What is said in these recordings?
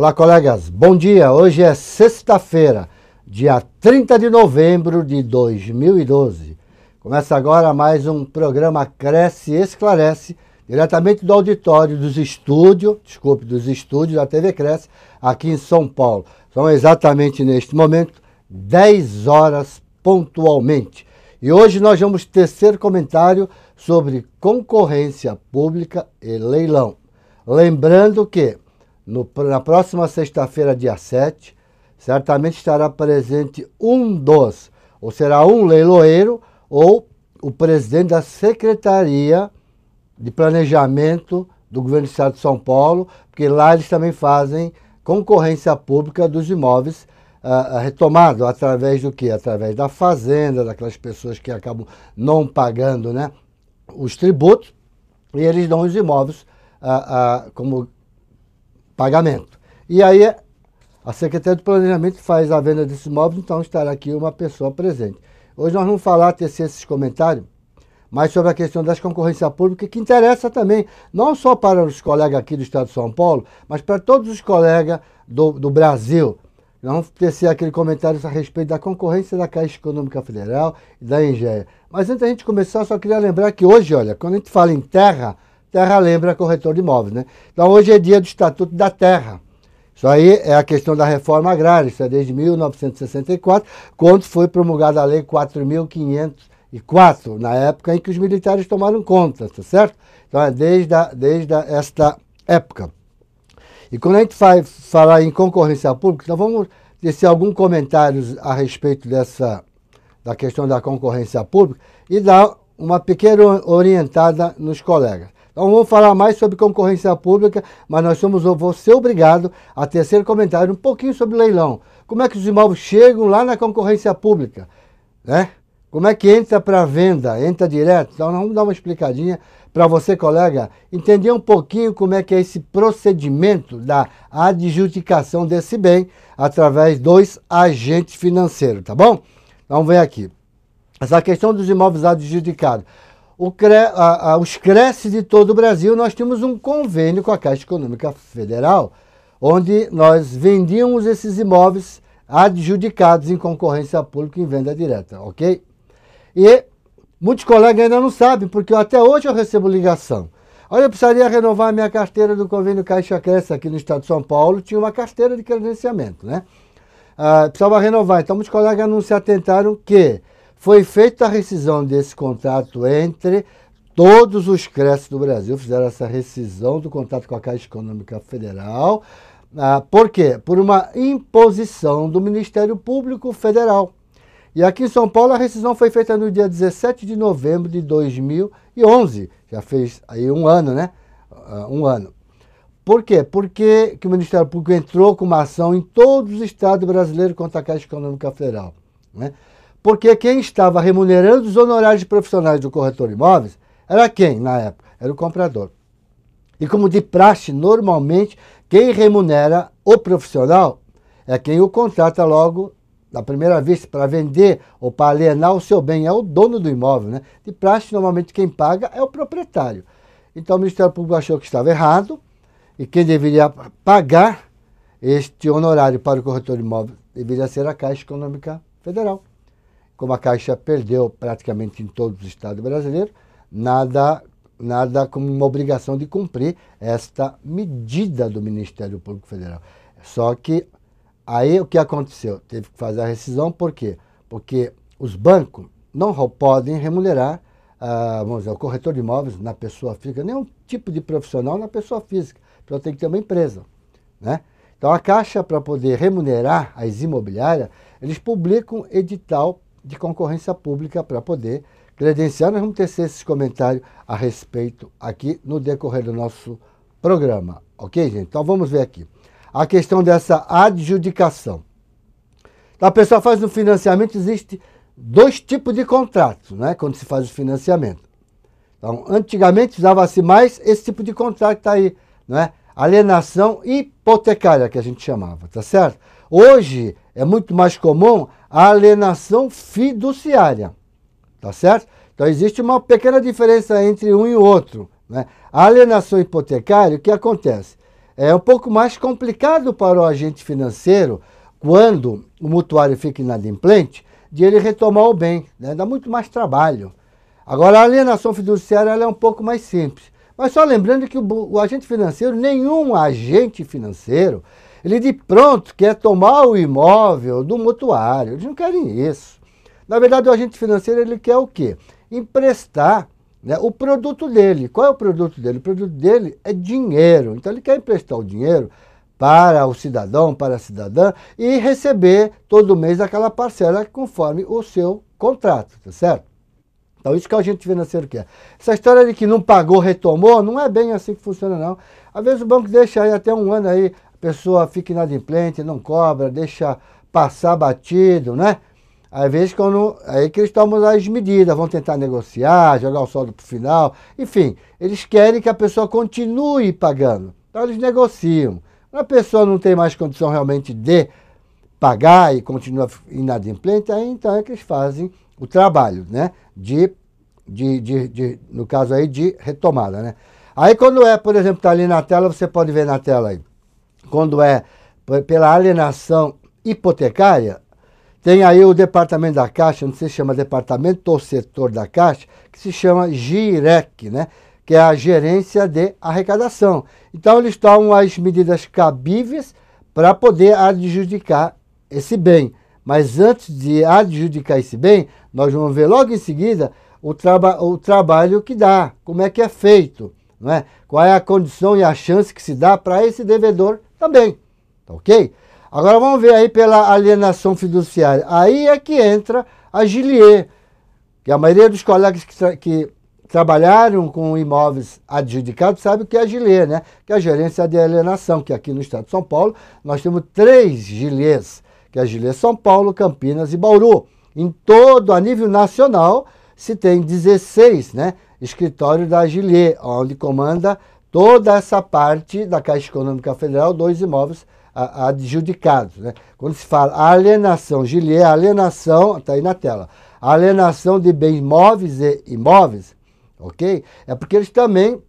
Olá, colegas. Bom dia. Hoje é sexta-feira, dia 30 de novembro de 2012. Começa agora mais um programa Cresce e Esclarece, diretamente do auditório dos estúdios, desculpe, dos estúdios da TV Cresce, aqui em São Paulo. São exatamente neste momento 10 horas pontualmente. E hoje nós vamos tecer comentário sobre concorrência pública e leilão. Lembrando que no, na próxima sexta-feira, dia 7, certamente estará presente um dos, ou será um leiloeiro, ou o presidente da Secretaria de Planejamento do Governo do Estado de São Paulo, porque lá eles também fazem concorrência pública dos imóveis uh, ah, ah, retomados, através do que? Através da fazenda, daquelas pessoas que acabam não pagando né, os tributos, e eles dão os imóveis uh, uh, como pagamento. E aí a Secretaria de Planejamento faz a venda desses imóveis, então estará aqui uma pessoa presente. Hoje nós vamos falar, tecer esses comentários, mas sobre a questão das concorrências públicas, que interessa também, não só para os colegas aqui do Estado de São Paulo, mas para todos os colegas do, do Brasil. Nós vamos tecer aquele comentário a respeito da concorrência da Caixa Econômica Federal e da Engeia. Mas antes da gente começar, só queria lembrar que hoje, olha, quando a gente fala em terra, Terra lembra corretor de imóveis, né? Então hoje é dia do Estatuto da Terra. Isso aí é a questão da reforma agrária, isso é desde 1964, quando foi promulgada a Lei 4.504, na época em que os militares tomaram conta, tá certo? Então é desde, a, desde a esta época. E quando a gente vai falar em concorrência pública, então vamos tecer alguns comentários a respeito dessa da questão da concorrência pública e dar uma pequena orientada nos colegas. Então vamos falar mais sobre concorrência pública, mas nós somos você obrigado a terceiro comentário um pouquinho sobre leilão. Como é que os imóveis chegam lá na concorrência pública, né? Como é que entra para venda, entra direto? Então vamos dar uma explicadinha para você, colega, entender um pouquinho como é que é esse procedimento da adjudicação desse bem através dos agentes financeiros, tá bom? Então vem aqui. Essa questão dos imóveis adjudicados cre... a, a, os creches de todo o Brasil, nós tínhamos um convênio com a Caixa Econômica Federal, onde nós vendíamos esses imóveis adjudicados em concorrência pública em venda direta, ok? E muitos colegas ainda não sabem, porque até hoje eu recebo ligação. Olha, eu precisaria renovar a minha carteira do convênio Caixa Cresce aqui no estado de São Paulo. Tinha uma carteira de credenciamento, né? Ah, precisava renovar. Então, muitos colegas não se atentaram que foi feita a rescisão desse contrato entre todos os creches do Brasil, fizeram essa rescisão do contrato com a Caixa Econômica Federal. Ah, por quê? Por uma imposição do Ministério Público Federal. E aqui em São Paulo a rescisão foi feita no dia 17 de novembro de 2011. Já fez aí um ano, né? Uh, um ano. Por quê? Porque que o Ministério Público entrou com uma ação em todos os estados brasileiros contra a Caixa Econômica Federal. Né? Porque quem estava remunerando os honorários de profissionais do corretor de imóveis era quem na época? Era o comprador. E como de praxe, normalmente, quem remunera o profissional é quem o contrata logo na primeira vista para vender ou para alienar o seu bem, é o dono do imóvel. Né? De praxe, normalmente, quem paga é o proprietário. Então, o Ministério Público achou que estava errado e quem deveria pagar este honorário para o corretor de imóvel deveria ser a Caixa Econômica Federal como a Caixa perdeu praticamente em todos os estados brasileiros, nada, nada como uma obrigação de cumprir esta medida do Ministério Público Federal. Só que aí o que aconteceu? Teve que fazer a rescisão, por quê? Porque os bancos não podem remunerar, ah, vamos dizer, o corretor de imóveis na pessoa física, nenhum tipo de profissional na pessoa física. Então tem que ter uma empresa. Né? Então a Caixa, para poder remunerar as imobiliárias, eles publicam edital de concorrência pública para poder credenciar. Nós vamos tecer esses comentários a respeito aqui no decorrer do nosso programa. Ok, gente? Então vamos ver aqui. A questão dessa adjudicação. a tá, pessoa faz um financiamento, existe dois tipos de contratos, né? Quando se faz o financiamento. Então, antigamente usava-se mais esse tipo de contrato aí, não aí, né? Alienação hipotecária que a gente chamava, tá certo? Hoje é muito mais comum a alienação fiduciária. Tá certo? Então existe uma pequena diferença entre um e outro. Né? A alienação hipotecária, o que acontece? É um pouco mais complicado para o agente financeiro, quando o mutuário fica inadimplente, de ele retomar o bem. Né? Dá muito mais trabalho. Agora, a alienação fiduciária é um pouco mais simples. Mas só lembrando que o, o agente financeiro, nenhum agente financeiro ele de pronto quer tomar o imóvel do mutuário. Eles não querem isso. Na verdade, o agente financeiro ele quer o quê? Emprestar né, o produto dele. Qual é o produto dele? O produto dele é dinheiro. Então, ele quer emprestar o dinheiro para o cidadão, para a cidadã, e receber todo mês aquela parcela conforme o seu contrato, tá certo? Então, isso que o agente financeiro quer. Essa história de que não pagou, retomou, não é bem assim que funciona, não. Às vezes o banco deixa aí até um ano aí pessoa fica inadimplente, não cobra, deixa passar batido, né? Às vezes, quando, aí que eles tomam as medidas, vão tentar negociar, jogar o saldo para o final. Enfim, eles querem que a pessoa continue pagando. Então, eles negociam. Quando a pessoa não tem mais condição realmente de pagar e continua inadimplente, aí então é que eles fazem o trabalho, né? De, de, de, de no caso aí, de retomada, né? Aí, quando é, por exemplo, está ali na tela, você pode ver na tela aí quando é pela alienação hipotecária, tem aí o departamento da Caixa, não se chama departamento ou setor da Caixa, que se chama GIREC, né? que é a gerência de arrecadação. Então, eles tomam as medidas cabíveis para poder adjudicar esse bem. Mas antes de adjudicar esse bem, nós vamos ver logo em seguida o, traba o trabalho que dá, como é que é feito não é? Qual é a condição e a chance que se dá para esse devedor também, tá ok? Agora vamos ver aí pela alienação fiduciária. Aí é que entra a Gilier, que a maioria dos colegas que, tra que trabalharam com imóveis adjudicados sabe o que é a Gilier, né? Que é a gerência de alienação, que é aqui no estado de São Paulo nós temos três Giliers, que é a Gilier São Paulo, Campinas e Bauru. Em todo, a nível nacional, se tem 16, né? escritório da Agilier, onde comanda toda essa parte da Caixa Econômica Federal, dois imóveis adjudicados. Né? Quando se fala alienação, Gilier, alienação, está aí na tela, alienação de bens móveis e imóveis, ok? É porque eles também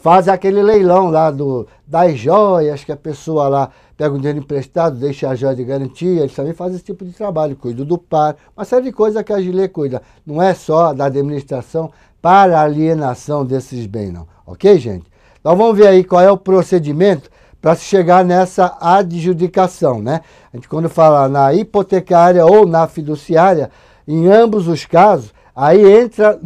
fazem aquele leilão lá do, das joias, que a pessoa lá pega um dinheiro emprestado, deixa a joia de garantia, eles também fazem esse tipo de trabalho, cuidam do par, uma série de coisas que a Gilier cuida. Não é só da administração para alienação desses bens, não. Ok, gente? Então vamos ver aí qual é o procedimento para se chegar nessa adjudicação, né? A gente, quando fala na hipotecária ou na fiduciária, em ambos os casos, aí entra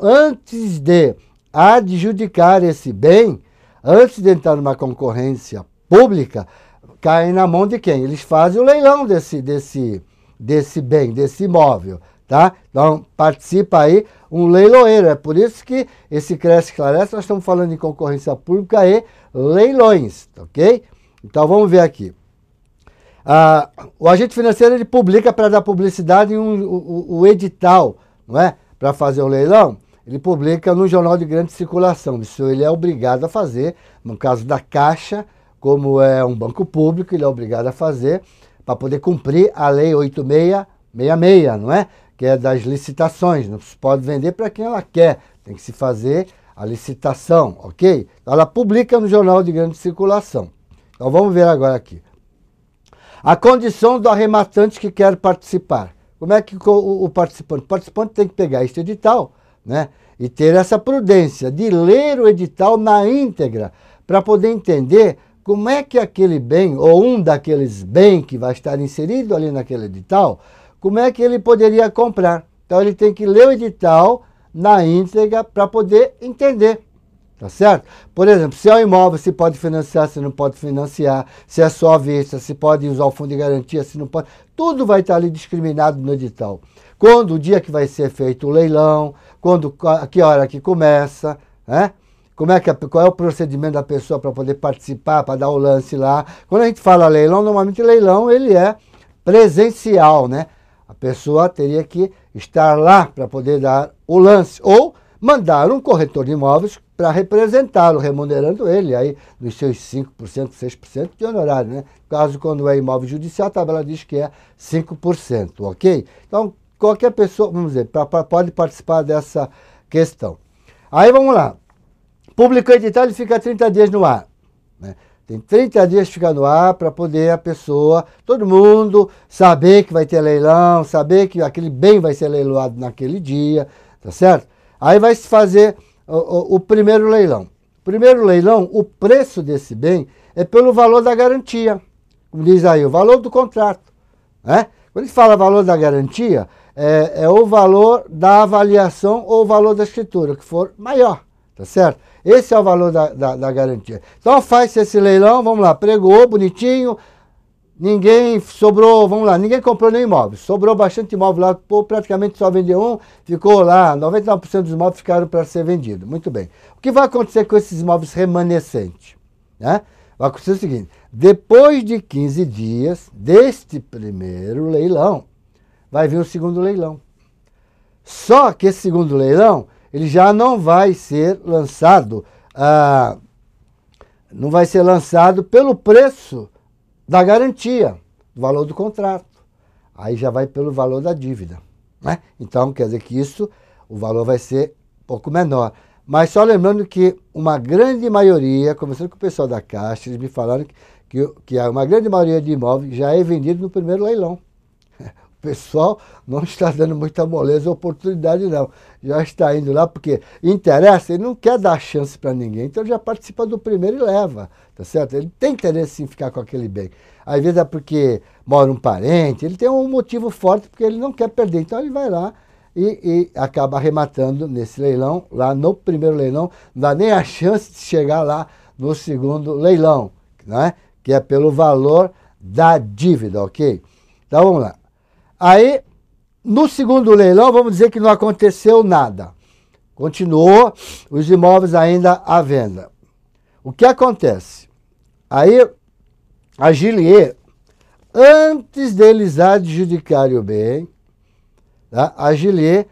antes de adjudicar esse bem, antes de entrar numa concorrência pública, cai na mão de quem? Eles fazem o leilão desse, desse, desse bem, desse imóvel, tá? Então participa aí um leiloeiro. É por isso que esse Cresce Clarece, nós estamos falando de concorrência pública e leilões, ok? Então vamos ver aqui. Ah, o agente financeiro ele publica para dar publicidade um, o, o, edital, não é? Para fazer o leilão, ele publica no jornal de grande circulação. Isso ele é obrigado a fazer. No caso da Caixa, como é um banco público, ele é obrigado a fazer para poder cumprir a lei 8666, não é? que é das licitações. Não se pode vender para quem ela quer, tem que se fazer a licitação, ok? Ela publica no jornal de grande circulação. Então vamos ver agora aqui. A condição do arrematante que quer participar. Como é que o, o participante? O participante tem que pegar este edital, né? E ter essa prudência de ler o edital na íntegra, para poder entender como é que aquele bem, ou um daqueles bens que vai estar inserido ali naquele edital, como é que ele poderia comprar? Então ele tem que ler o edital na íntegra para poder entender. Tá certo? Por exemplo, se é um imóvel, se pode financiar, se não pode financiar, se é só vista, se pode usar o fundo de garantia, se não pode. Tudo vai estar ali discriminado no edital. Quando o dia que vai ser feito o leilão, quando a que hora que começa, né? Como é que, qual é o procedimento da pessoa para poder participar, para dar o lance lá. Quando a gente fala leilão, normalmente leilão ele é presencial, né? A pessoa teria que estar lá para poder dar o lance ou mandar um corretor de imóveis para representá-lo, remunerando ele aí nos seus 5%, 6% de honorário, né? Caso quando é imóvel judicial, a tabela diz que é 5%, ok? Então, qualquer pessoa, vamos dizer, pra, pra, pode participar dessa questão. Aí vamos lá. Público edital, ele fica 30 dias no ar. Né? Tem 30 dias de ficar no ar para poder a pessoa, todo mundo, saber que vai ter leilão, saber que aquele bem vai ser leiloado naquele dia, tá certo? Aí vai se fazer o, o, o primeiro leilão. Primeiro leilão, o preço desse bem é pelo valor da garantia, como diz aí, o valor do contrato. Né? Quando a gente fala valor da garantia, é, é o valor da avaliação ou o valor da escritura, que for maior, tá certo? Esse é o valor da, da, da garantia. Então faz esse leilão, vamos lá, pregou, bonitinho, ninguém sobrou, vamos lá, ninguém comprou nenhum imóvel. Sobrou bastante imóvel lá, pô, praticamente só vendeu um, ficou lá, 99% dos imóveis ficaram para ser vendido. Muito bem. O que vai acontecer com esses imóveis remanescentes? Né? Vai acontecer o seguinte: depois de 15 dias deste primeiro leilão, vai vir o segundo leilão. Só que esse segundo leilão ele já não vai ser lançado, ah, não vai ser lançado pelo preço da garantia, do valor do contrato. Aí já vai pelo valor da dívida. Né? Então, quer dizer que isso, o valor vai ser um pouco menor. Mas só lembrando que uma grande maioria, começando com o pessoal da Caixa, eles me falaram que, que, que uma grande maioria de imóveis já é vendido no primeiro leilão pessoal não está dando muita moleza, oportunidade não. Já está indo lá porque interessa, ele não quer dar chance para ninguém, então já participa do primeiro e leva, tá certo? Ele tem interesse em ficar com aquele bem. Às vezes é porque mora um parente, ele tem um motivo forte porque ele não quer perder, então ele vai lá e, e acaba arrematando nesse leilão, lá no primeiro leilão, não dá nem a chance de chegar lá no segundo leilão, né? que é pelo valor da dívida, ok? Então vamos lá. Aí, no segundo leilão, vamos dizer que não aconteceu nada. Continuou os imóveis ainda à venda. O que acontece? Aí, a Gilier, antes deles adjudicarem o bem, tá? a Gilier,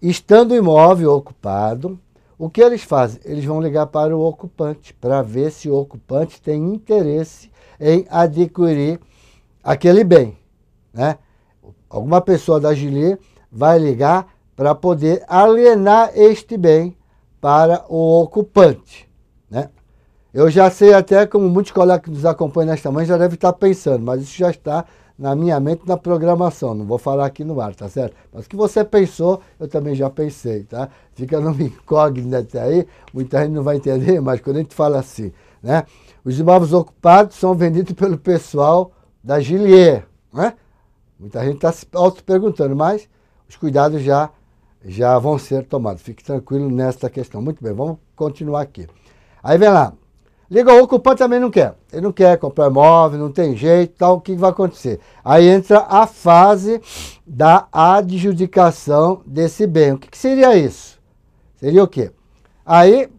estando o imóvel ocupado, o que eles fazem? Eles vão ligar para o ocupante, para ver se o ocupante tem interesse em adquirir aquele bem. Né? alguma pessoa da Gilet vai ligar para poder alienar este bem para o ocupante. Né? Eu já sei até, como muitos colegas que nos acompanham nesta manhã já devem estar pensando, mas isso já está na minha mente na programação, não vou falar aqui no ar, tá certo? Mas o que você pensou, eu também já pensei, tá? Fica numa incógnita aí, muita gente não vai entender, mas quando a gente fala assim, né? Os imóveis ocupados são vendidos pelo pessoal da Gilier, né? Muita gente está se auto-perguntando, mas os cuidados já, já vão ser tomados. Fique tranquilo nesta questão. Muito bem, vamos continuar aqui. Aí vem lá. Liga, o ocupante também não quer. Ele não quer comprar imóvel, não tem jeito, tal. O que vai acontecer? Aí entra a fase da adjudicação desse bem. O que, que seria isso? Seria o quê? Aí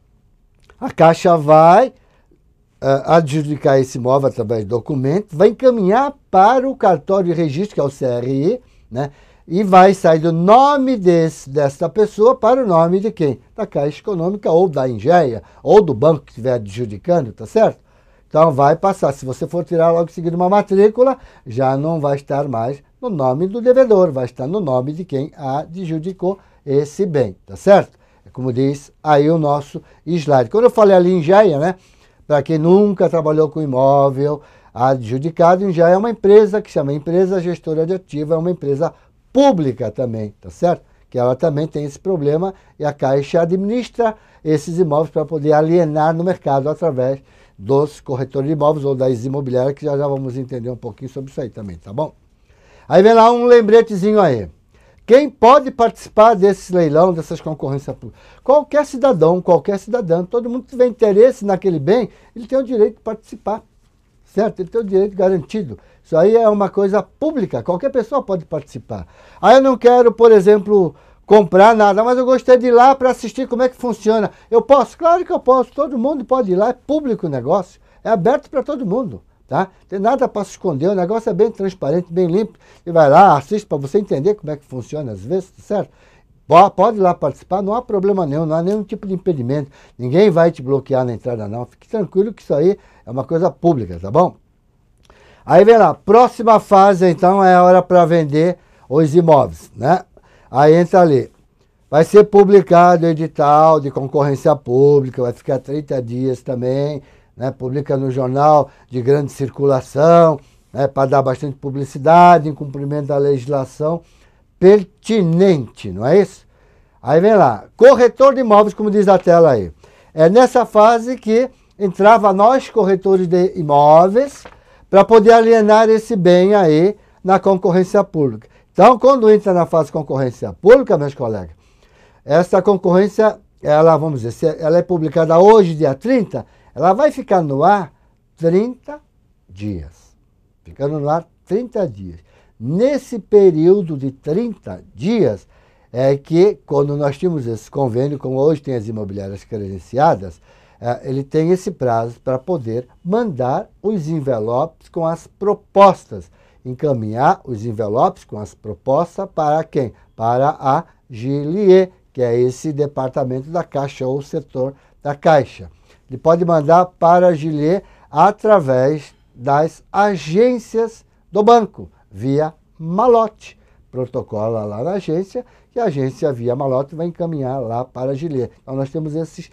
a Caixa vai ah, adjudicar esse imóvel através de documentos, vai encaminhar para o cartório de registro, que é o CRI, né? e vai sair do nome desse, dessa pessoa para o nome de quem? Da Caixa Econômica ou da Engeia, ou do banco que estiver adjudicando, tá certo? Então vai passar. Se você for tirar logo em seguida uma matrícula, já não vai estar mais no nome do devedor, vai estar no nome de quem adjudicou esse bem, tá certo? É como diz aí o nosso slide. Quando eu falei ali em né? para quem nunca trabalhou com imóvel, Adjudicado já é uma empresa que chama Empresa Gestora de Ativo, é uma empresa pública também, tá certo? Que ela também tem esse problema e a Caixa administra esses imóveis para poder alienar no mercado através dos corretores de imóveis ou das imobiliárias, que já, já vamos entender um pouquinho sobre isso aí também, tá bom? Aí vem lá um lembretezinho aí. Quem pode participar desse leilão, dessas concorrências públicas? Qualquer cidadão, qualquer cidadã, todo mundo que tiver interesse naquele bem, ele tem o direito de participar, certo? Ele tem o direito garantido. Isso aí é uma coisa pública, qualquer pessoa pode participar. Aí eu não quero, por exemplo, comprar nada, mas eu gostei de ir lá para assistir como é que funciona. Eu posso? Claro que eu posso, todo mundo pode ir lá, é público o negócio, é aberto para todo mundo. Tá? Tem nada para se esconder, o negócio é bem transparente, bem limpo. Você vai lá, assiste para você entender como é que funciona às vezes, tá certo? Pode ir lá participar, não há problema nenhum, não há nenhum tipo de impedimento. Ninguém vai te bloquear na entrada, não. Fique tranquilo que isso aí é uma coisa pública, tá bom? Aí vem lá, próxima fase, então, é a hora para vender os imóveis, né? Aí entra ali. Vai ser publicado o edital de concorrência pública, vai ficar 30 dias também né, publica no jornal de grande circulação, né, para dar bastante publicidade em cumprimento da legislação pertinente, não é isso? Aí vem lá, corretor de imóveis, como diz a tela aí. É nessa fase que entrava nós, corretores de imóveis, para poder alienar esse bem aí na concorrência pública. Então, quando entra na fase concorrência pública, meus colegas, essa concorrência, ela, vamos dizer, ela é publicada hoje, dia 30, ela vai ficar no ar 30 dias. Ficando no ar 30 dias. Nesse período de 30 dias é que, quando nós tínhamos esse convênio, como hoje tem as imobiliárias credenciadas, é, ele tem esse prazo para poder mandar os envelopes com as propostas, encaminhar os envelopes com as propostas para quem? Para a Gilie, que é esse departamento da Caixa ou setor da Caixa. Ele pode mandar para a Gilet através das agências do banco, via malote. Protocola lá na agência, e a agência via malote vai encaminhar lá para a Gilet. Então nós temos esses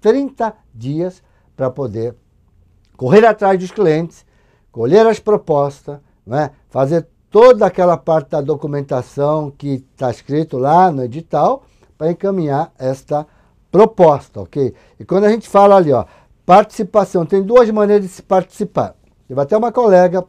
30 dias para poder correr atrás dos clientes, colher as propostas, né? fazer toda aquela parte da documentação que está escrito lá no edital para encaminhar esta proposta proposta, ok? E quando a gente fala ali, ó, participação, tem duas maneiras de se participar. Teve até uma colega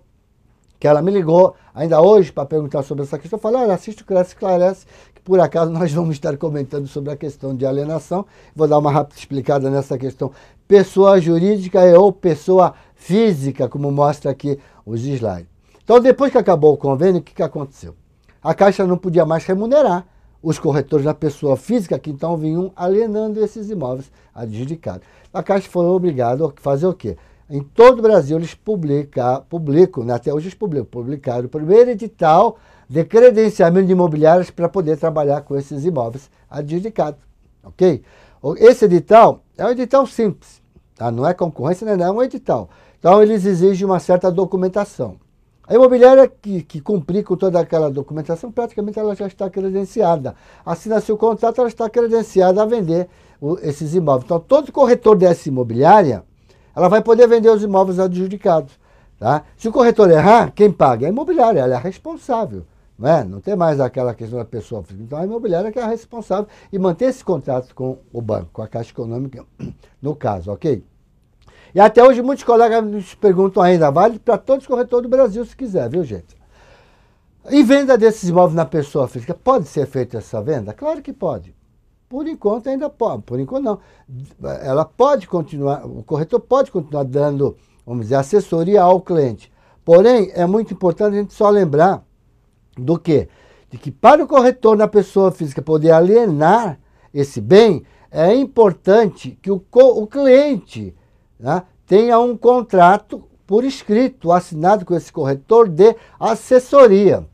que ela me ligou ainda hoje para perguntar sobre essa questão. Eu falei, olha, assiste o Cresce Clarece, que por acaso nós vamos estar comentando sobre a questão de alienação. Vou dar uma rápida explicada nessa questão. Pessoa jurídica é ou pessoa física, como mostra aqui os slides. Então, depois que acabou o convênio, o que, que aconteceu? A Caixa não podia mais remunerar os corretores da pessoa física que então vinham alienando esses imóveis adjudicados. A Caixa foi obrigada a fazer o quê? Em todo o Brasil eles publica, publicam, né? até hoje eles publicam, publicaram o primeiro edital de credenciamento de imobiliários para poder trabalhar com esses imóveis adjudicados, ok? Esse edital é um edital simples, tá? não é concorrência, não é, não, é um edital. Então eles exigem uma certa documentação. A imobiliária que, que cumprir com toda aquela documentação, praticamente ela já está credenciada. Assina seu contrato, ela está credenciada a vender o, esses imóveis. Então, todo corretor dessa imobiliária, ela vai poder vender os imóveis adjudicados. Tá? Se o corretor errar, quem paga? a imobiliária, ela é responsável. Não, é? não tem mais aquela questão da pessoa Então, a imobiliária que é responsável e manter esse contrato com o banco, com a Caixa Econômica, no caso, ok? E até hoje muitos colegas nos perguntam ainda, vale para todos os corretores do Brasil se quiser, viu gente? E venda desses imóveis na pessoa física, pode ser feita essa venda? Claro que pode. Por enquanto ainda pode, por enquanto não. Ela pode continuar, o corretor pode continuar dando, vamos dizer, assessoria ao cliente. Porém, é muito importante a gente só lembrar do quê? De que para o corretor na pessoa física poder alienar esse bem, é importante que o, o cliente né, tenha um contrato por escrito assinado com esse corretor de assessoria,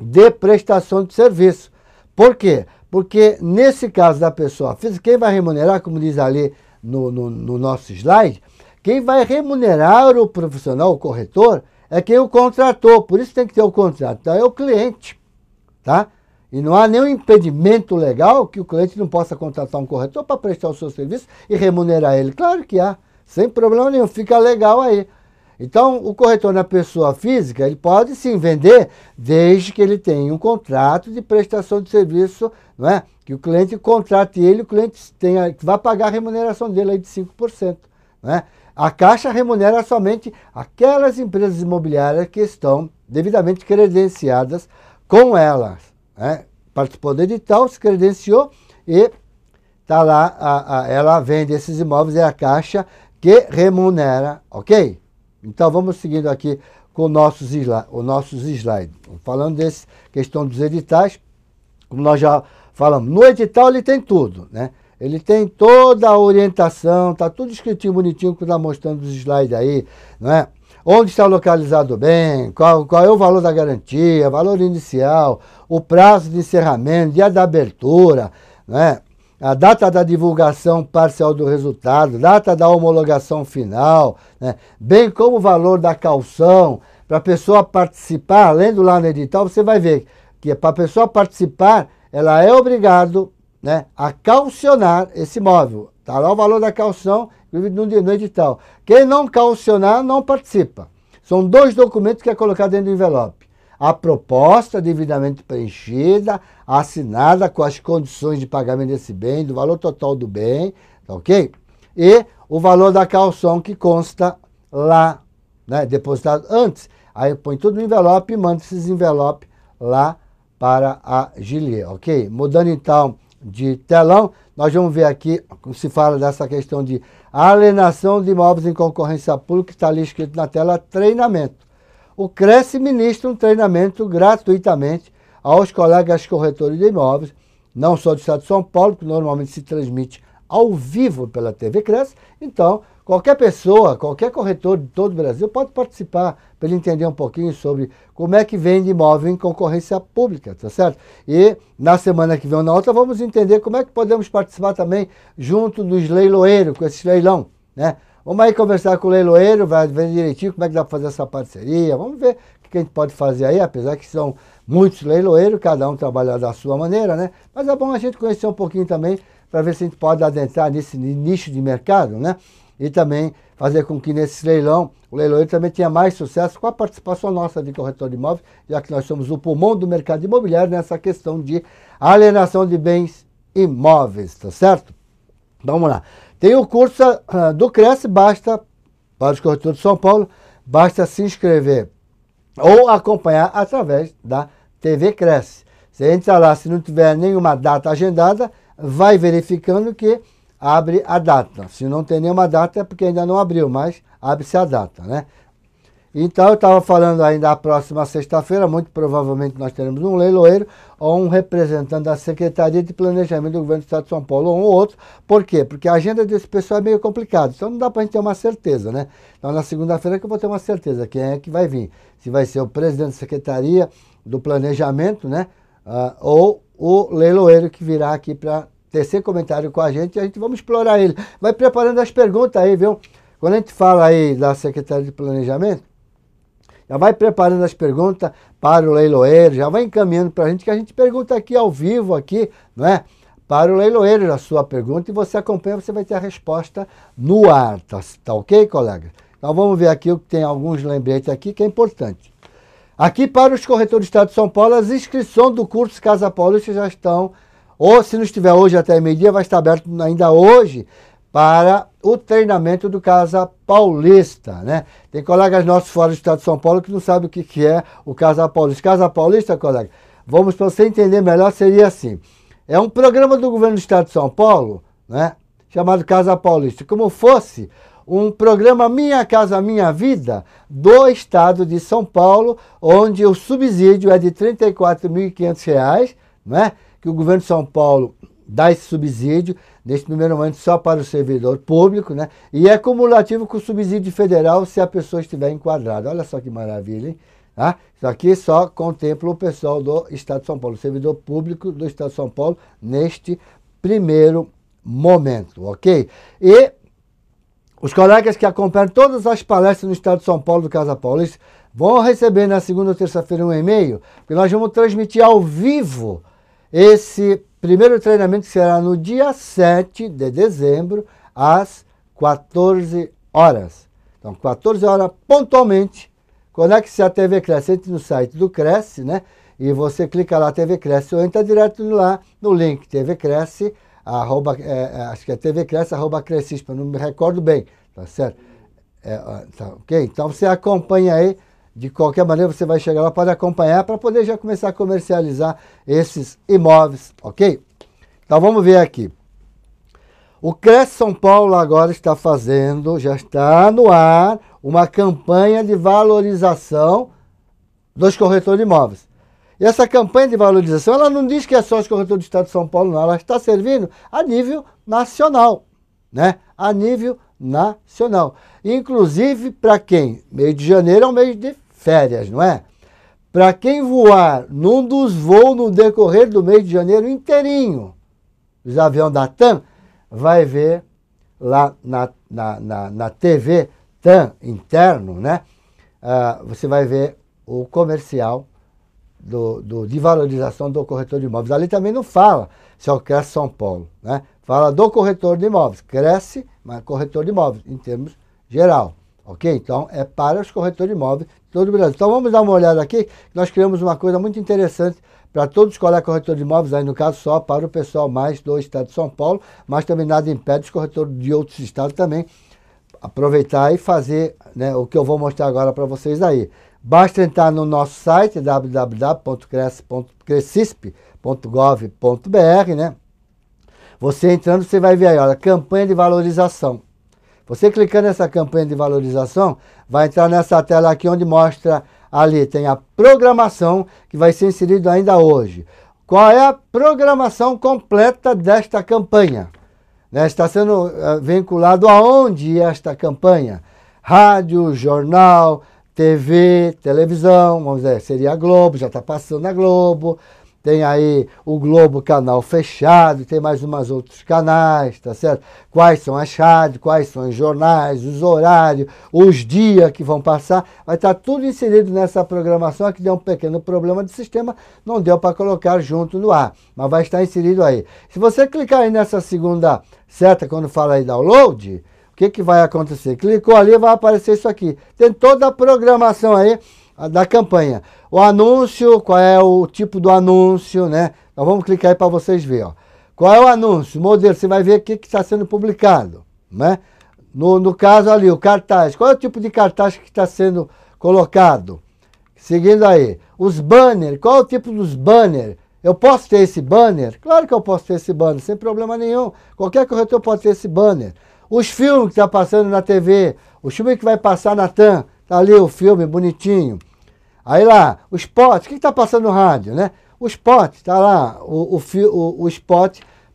de prestação de serviço. Por quê? Porque nesse caso da pessoa física, quem vai remunerar, como diz ali no, no, no nosso slide, quem vai remunerar o profissional, o corretor, é quem o contratou. Por isso tem que ter o contrato. Então é o cliente, tá? E não há nenhum impedimento legal que o cliente não possa contratar um corretor para prestar o seu serviço e remunerar ele. Claro que há. Sem problema nenhum, fica legal aí. Então, o corretor na pessoa física, ele pode sim vender, desde que ele tenha um contrato de prestação de serviço, não é? que o cliente contrate ele, o cliente tenha, vai pagar a remuneração dele aí de 5%. Não é? A Caixa remunera somente aquelas empresas imobiliárias que estão devidamente credenciadas com elas. Né? Participou do edital, se credenciou e tá lá, a, a, ela vende esses imóveis, é a Caixa que remunera, ok? Então vamos seguindo aqui com nossos os nossos slides. Falando dessa questão dos editais, como nós já falamos, no edital ele tem tudo, né? Ele tem toda a orientação, tá tudo escritinho bonitinho que está mostrando os slides aí, não é? Onde está localizado o bem, qual, qual é o valor da garantia, valor inicial, o prazo de encerramento, dia da abertura, né? a data da divulgação parcial do resultado, data da homologação final, né? bem como o valor da calção, para a pessoa participar, lendo lá no edital, você vai ver que é para a pessoa participar, ela é obrigado né, a calcionar esse imóvel. Está lá o valor da calção no edital. Quem não calcionar, não participa. São dois documentos que é colocado dentro do envelope a proposta devidamente preenchida, assinada com as condições de pagamento desse bem, do valor total do bem, tá ok? E o valor da calção que consta lá, né, depositado antes. Aí põe tudo no envelope e manda esses envelopes lá para a Gilier, ok? Mudando então de telão, nós vamos ver aqui, se fala dessa questão de alienação de imóveis em concorrência pública, que está ali escrito na tela, treinamento o Cresce ministra um treinamento gratuitamente aos colegas corretores de imóveis, não só do Estado de São Paulo, que normalmente se transmite ao vivo pela TV Cresce. Então, qualquer pessoa, qualquer corretor de todo o Brasil pode participar para ele entender um pouquinho sobre como é que vende imóvel em concorrência pública, tá certo? E na semana que vem ou na outra vamos entender como é que podemos participar também junto dos leiloeiros, com esse leilão, né? Vamos aí conversar com o leiloeiro, vai ver direitinho como é que dá para fazer essa parceria. Vamos ver o que a gente pode fazer aí, apesar que são muitos leiloeiros, cada um trabalha da sua maneira, né? Mas é bom a gente conhecer um pouquinho também para ver se a gente pode adentrar nesse nicho de mercado, né? E também fazer com que nesse leilão o leiloeiro também tenha mais sucesso com a participação nossa de corretor de imóveis, já que nós somos o pulmão do mercado imobiliário nessa questão de alienação de bens imóveis, tá certo? vamos lá. Tem o curso ah, do Cresce, basta, para os corretores de São Paulo, basta se inscrever ou acompanhar através da TV Cresce. Você entra lá, se não tiver nenhuma data agendada, vai verificando que abre a data. Se não tem nenhuma data é porque ainda não abriu, mas abre-se a data, né? Então, eu estava falando ainda a próxima sexta-feira, muito provavelmente nós teremos um leiloeiro ou um representante da Secretaria de Planejamento do Governo do Estado de São Paulo, ou um ou outro. Por quê? Porque a agenda desse pessoal é meio complicada, então não dá para a gente ter uma certeza, né? Então, na segunda-feira é que eu vou ter uma certeza quem é que vai vir. Se vai ser o presidente da Secretaria do Planejamento, né? Uh, ou o leiloeiro que virá aqui para tecer comentário com a gente e a gente vamos explorar ele. Vai preparando as perguntas aí, viu? Quando a gente fala aí da Secretaria de Planejamento, já vai preparando as perguntas para o leiloeiro, já vai encaminhando para a gente, que a gente pergunta aqui ao vivo, aqui, não é? Para o leiloeiro a sua pergunta e você acompanha, você vai ter a resposta no ar, tá, tá ok, colega? Então vamos ver aqui o que tem alguns lembretes aqui que é importante. Aqui para os corretores do Estado de São Paulo, as inscrições do curso Casa Paulista já estão, ou se não estiver hoje até meio-dia, vai estar aberto ainda hoje para o treinamento do Casa Paulista, né? Tem colegas nossos fora do estado de São Paulo que não sabem o que, que é o Casa Paulista. Casa Paulista, colega, vamos para você entender melhor, seria assim. É um programa do governo do estado de São Paulo, né? Chamado Casa Paulista, como fosse um programa Minha Casa Minha Vida do estado de São Paulo, onde o subsídio é de R$ 34.500, né? Que o governo de São Paulo dá esse subsídio neste primeiro momento só para o servidor público, né? E é cumulativo com o subsídio federal se a pessoa estiver enquadrada. Olha só que maravilha, hein? Tá? Isso aqui só contempla o pessoal do Estado de São Paulo, servidor público do Estado de São Paulo neste primeiro momento, ok? E os colegas que acompanham todas as palestras no Estado de São Paulo do Casa Paulista vão receber na segunda ou terça-feira um e-mail, porque nós vamos transmitir ao vivo esse Primeiro treinamento será no dia 7 de dezembro, às 14 horas. Então, 14 horas pontualmente. Conecte-se à TV Cresce, entre no site do Cresce, né? E você clica lá, TV Cresce, ou entra direto lá no link TV Cresce, arroba, é, é, acho que é TV Cresce, arroba Crescispa, não me recordo bem, tá certo? É, tá, ok? Então, você acompanha aí de qualquer maneira, você vai chegar lá, pode acompanhar para poder já começar a comercializar esses imóveis, ok? Então vamos ver aqui. O Cresce São Paulo agora está fazendo, já está no ar, uma campanha de valorização dos corretores de imóveis. E essa campanha de valorização, ela não diz que é só os corretores do Estado de São Paulo, não. Ela está servindo a nível nacional, né? A nível nacional nacional. Inclusive para quem? Meio de janeiro é um mês de férias, não é? Para quem voar num dos voos no decorrer do mês de janeiro inteirinho, os aviões da TAM, vai ver lá na, na, na, na TV TAM interno, né? Ah, você vai ver o comercial do, do, de valorização do corretor de imóveis. Ali também não fala se é o Cresce São Paulo, né? Fala do corretor de imóveis, Cresce corretor de imóveis, em termos geral. Ok? Então, é para os corretores de imóveis de todo o Brasil. Então, vamos dar uma olhada aqui. Nós criamos uma coisa muito interessante para todos os colegas corretores de imóveis, aí no caso só para o pessoal mais do estado de São Paulo, mas também nada impede os corretores de outros estados também aproveitar e fazer né, o que eu vou mostrar agora para vocês aí. Basta entrar no nosso site www.crescisp.gov.br, né? Você entrando, você vai ver aí, olha, campanha de valorização. Você clicando nessa campanha de valorização, vai entrar nessa tela aqui onde mostra ali, tem a programação que vai ser inserida ainda hoje. Qual é a programação completa desta campanha? Né? Está sendo eh, vinculado aonde esta campanha? Rádio, jornal, TV, televisão, vamos dizer, seria a Globo, já está passando na Globo, tem aí o Globo Canal Fechado, tem mais umas outros canais, tá certo? Quais são as rádios, quais são os jornais, os horários, os dias que vão passar, vai estar tá tudo inserido nessa programação, aqui deu um pequeno problema de sistema, não deu para colocar junto no ar, mas vai estar inserido aí. Se você clicar aí nessa segunda seta, quando fala aí download, o que, que vai acontecer? Clicou ali, vai aparecer isso aqui. Tem toda a programação aí da campanha. O anúncio, qual é o tipo do anúncio, né? Nós vamos clicar aí para vocês verem. Ó. Qual é o anúncio? Modelo, você vai ver o que está sendo publicado. Né? No, no caso ali, o cartaz. Qual é o tipo de cartaz que está sendo colocado? Seguindo aí. Os banners. Qual é o tipo dos banners? Eu posso ter esse banner? Claro que eu posso ter esse banner, sem problema nenhum. Qualquer corretor pode ter esse banner. Os filmes que está passando na TV, o filme que vai passar na TAM, tá ali o filme bonitinho. Aí lá, o spot, o que está passando no rádio, né? O spot, está lá, o, o, o, o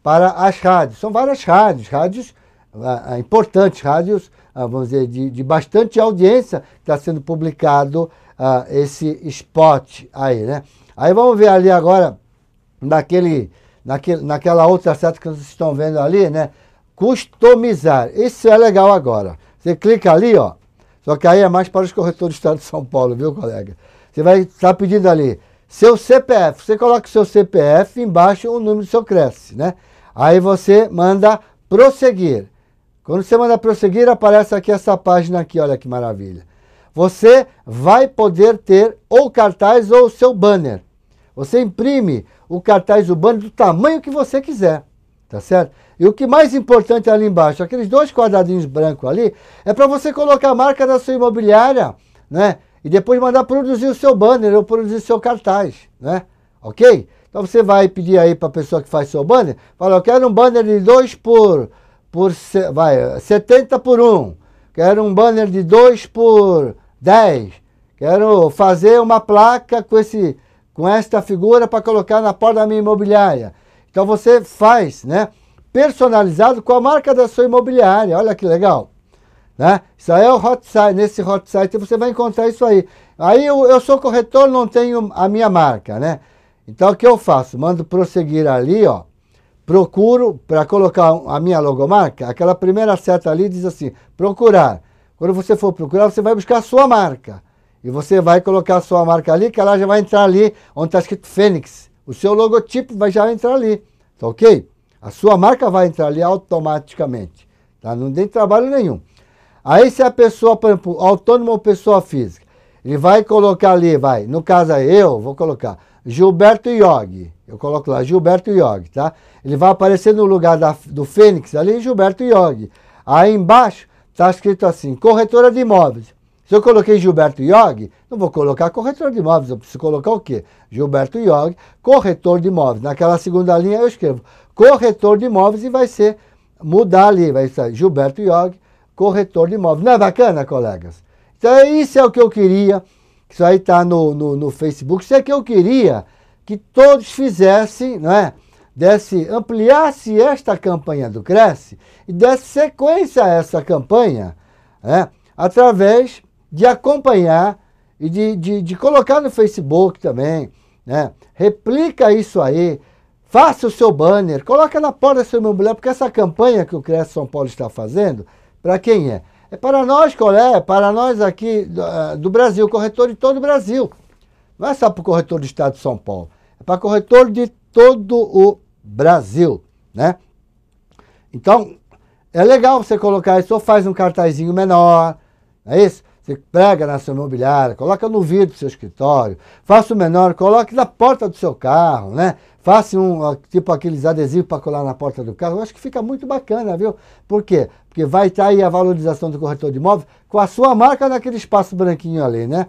para as rádios. São várias rádios, rádios ah, ah, importantes, rádios, ah, vamos dizer, de, de bastante audiência, está sendo publicado ah, esse spot aí, né? Aí vamos ver ali agora, naquele, naquele, naquela outra seta que vocês estão vendo ali, né? Customizar. Isso é legal agora. Você clica ali, ó. Só que aí é mais para os corretores do Estado de São Paulo, viu, colega? Você vai estar pedindo ali seu CPF. Você coloca o seu CPF embaixo o número do seu Cresce, né? Aí você manda prosseguir. Quando você manda prosseguir, aparece aqui essa página aqui, olha que maravilha. Você vai poder ter ou cartaz ou o seu banner. Você imprime o cartaz o banner do tamanho que você quiser, tá certo? E o que mais importante ali embaixo, aqueles dois quadradinhos brancos ali, é para você colocar a marca da sua imobiliária, né? e depois mandar produzir o seu banner ou produzir o seu cartaz, né? Ok? Então você vai pedir aí para a pessoa que faz seu banner, fala, eu quero um banner de 2 por, por vai, 70 por 1, um. quero um banner de 2 por 10, quero fazer uma placa com, esse, com esta figura para colocar na porta da minha imobiliária. Então você faz, né? Personalizado com a marca da sua imobiliária, olha que legal. Né? Isso aí é o hot site. Nesse hot site você vai encontrar isso aí. Aí eu, eu sou corretor, não tenho a minha marca, né? Então o que eu faço? Mando prosseguir ali, ó. Procuro para colocar a minha logomarca. Aquela primeira seta ali diz assim: procurar. Quando você for procurar, você vai buscar a sua marca. E você vai colocar a sua marca ali, que ela já vai entrar ali onde está escrito Fênix. O seu logotipo vai já entrar ali. Tá ok? A sua marca vai entrar ali automaticamente. Tá? Não tem trabalho nenhum. Aí se a pessoa, por exemplo, autônomo ou pessoa física, ele vai colocar ali, vai, no caso aí eu vou colocar Gilberto Iog. Eu coloco lá Gilberto Iog, tá? Ele vai aparecer no lugar da, do Fênix ali, Gilberto Iog. Aí embaixo está escrito assim, corretora de imóveis. Se eu coloquei Gilberto Iog, não vou colocar corretor de imóveis, eu preciso colocar o quê? Gilberto Iog, corretor de imóveis. Naquela segunda linha eu escrevo corretor de imóveis e vai ser, mudar ali, vai ser Gilberto Iog, corretor de imóveis. Não é bacana, colegas? Então, é isso é o que eu queria. Isso aí está no, no, no, Facebook. Isso é que eu queria que todos fizessem, não é? Desse, ampliasse esta campanha do Cresce e desse sequência a essa campanha, né? através de acompanhar e de, de, de colocar no Facebook também, né? Replica isso aí, faça o seu banner, coloca na porta da sua imobiliária, porque essa campanha que o Cresce São Paulo está fazendo, para quem é? É para nós, Colé, para nós aqui do, eh, do Brasil, corretor de todo o Brasil. Não é só para o corretor do Estado de São Paulo, é para corretor de todo o Brasil, né? Então, é legal você colocar isso, ou faz um cartazinho menor, não é isso? Você prega na sua imobiliária, coloca no vidro do seu escritório, faça o menor, coloque na porta do seu carro, né? Faça um, tipo aqueles adesivos para colar na porta do carro. Eu acho que fica muito bacana, viu? Por quê? Porque vai estar aí a valorização do corretor de imóveis com a sua marca naquele espaço branquinho ali, né?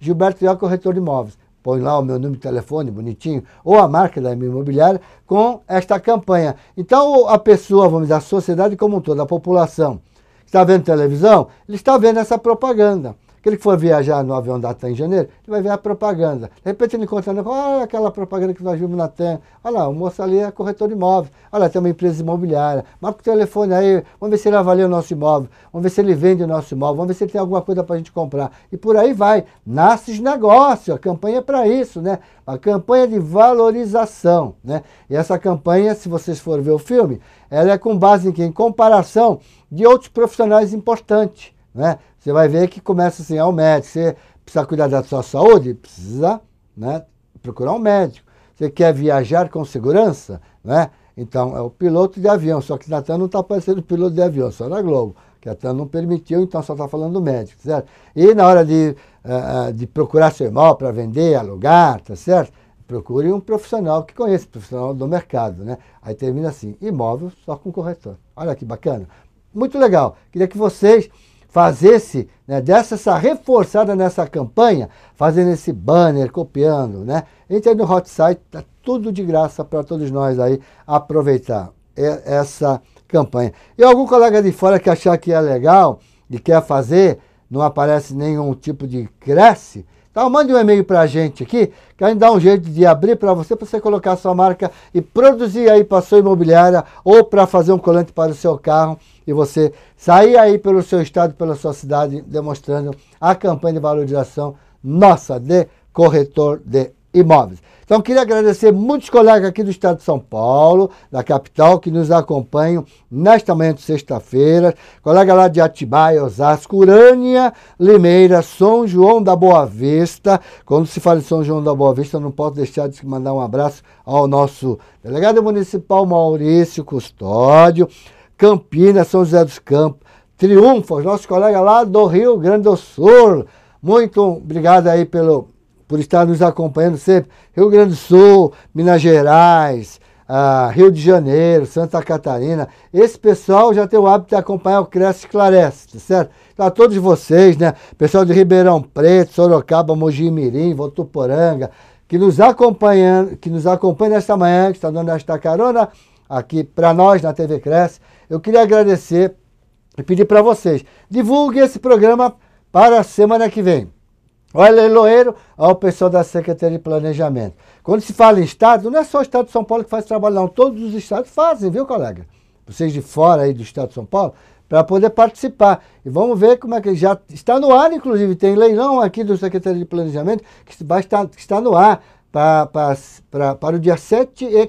Gilberto Trial, corretor de imóveis. Põe lá o meu número de telefone, bonitinho, ou a marca da minha imobiliária, com esta campanha. Então, a pessoa, vamos dizer, a sociedade como um todo, a população, que está vendo televisão, ele está vendo essa propaganda. Aquele que for viajar no avião da TAM em janeiro, ele vai ver a propaganda. De repente ele encontra, olha aquela propaganda que nós vimos na TAM. Olha lá, o moço ali é corretor de imóveis. Olha, tem uma empresa imobiliária. Marca o telefone aí, vamos ver se ele avalia o nosso imóvel. Vamos ver se ele vende o nosso imóvel. Vamos ver se ele tem alguma coisa para a gente comprar. E por aí vai. Nasce os negócio A campanha é para isso, né? A campanha de valorização, né? E essa campanha, se vocês forem ver o filme, ela é com base em, quê? em comparação de outros profissionais importantes. Né? Você vai ver que começa assim, é o médico, você precisa cuidar da sua saúde? Precisa né, procurar um médico. Você quer viajar com segurança? Né? Então, é o piloto de avião, só que na TAM não está aparecendo piloto de avião, só na Globo, que a TAN não permitiu, então só está falando do médico, certo? E na hora de, uh, de procurar seu imóvel para vender, alugar, tá certo? Procure um profissional que conheça, profissional do mercado, né? Aí termina assim, imóvel só com corretor. Olha que bacana. Muito legal. Queria que vocês fazer-se, né, dessa essa reforçada nessa campanha, fazendo esse banner, copiando, né? Entra no hot site, tá tudo de graça para todos nós aí aproveitar essa campanha. E algum colega de fora que achar que é legal e quer fazer, não aparece nenhum tipo de cresce, então mande um e-mail para a gente aqui, que a gente dá um jeito de abrir para você, para você colocar a sua marca e produzir aí para a sua imobiliária ou para fazer um colante para o seu carro e você sair aí pelo seu estado, pela sua cidade, demonstrando a campanha de valorização nossa de corretor de Imóveis. Então, queria agradecer muitos colegas aqui do estado de São Paulo, da capital, que nos acompanham nesta manhã de sexta-feira. Colega lá de Atibaia, Osasco, Urânia, Limeira, São João da Boa Vista. Quando se fala em São João da Boa Vista, eu não posso deixar de mandar um abraço ao nosso delegado municipal Maurício Custódio, Campinas, São José dos Campos, Triunfo, nosso nossos colegas lá do Rio Grande do Sul. Muito obrigado aí pelo por estar nos acompanhando sempre. Rio Grande do Sul, Minas Gerais, ah, Rio de Janeiro, Santa Catarina. Esse pessoal já tem o hábito de acompanhar o Cresce Esclarece, tá certo? Então, tá, a todos vocês, né? Pessoal de Ribeirão Preto, Sorocaba, Mogi Mirim, Votuporanga, que nos acompanhando, que nos acompanha nesta manhã, que está dando esta carona aqui para nós na TV Cresce. Eu queria agradecer e pedir para vocês, divulguem esse programa para a semana que vem. Olha, leiloeiro ao pessoal da Secretaria de Planejamento. Quando se fala em Estado, não é só o Estado de São Paulo que faz trabalho, não. Todos os Estados fazem, viu, colega? Vocês de fora aí do Estado de São Paulo, para poder participar. E vamos ver como é que já está no ar, inclusive, tem leilão aqui do Secretaria de Planejamento que, vai estar, que está no ar para o dia 7 e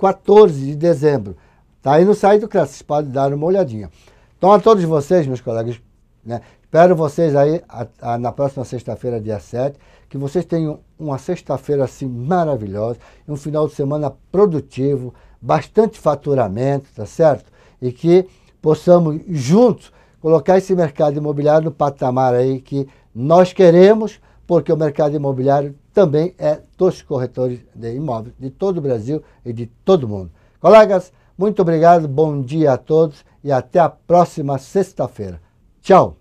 14 de dezembro. Está aí no site do CRAS, vocês podem dar uma olhadinha. Então, a todos vocês, meus colegas, né, Espero vocês aí a, a, na próxima sexta-feira, dia 7. Que vocês tenham uma sexta-feira assim maravilhosa, um final de semana produtivo, bastante faturamento, tá certo? E que possamos juntos colocar esse mercado imobiliário no patamar aí que nós queremos, porque o mercado imobiliário também é dos corretores de imóveis de todo o Brasil e de todo o mundo. Colegas, muito obrigado, bom dia a todos e até a próxima sexta-feira. Tchau!